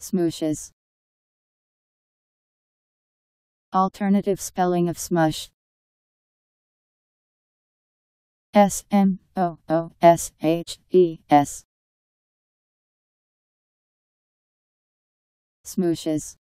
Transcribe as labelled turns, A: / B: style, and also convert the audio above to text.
A: Smooshes. Alternative spelling of smush. S M O O S H E S. Smooshes.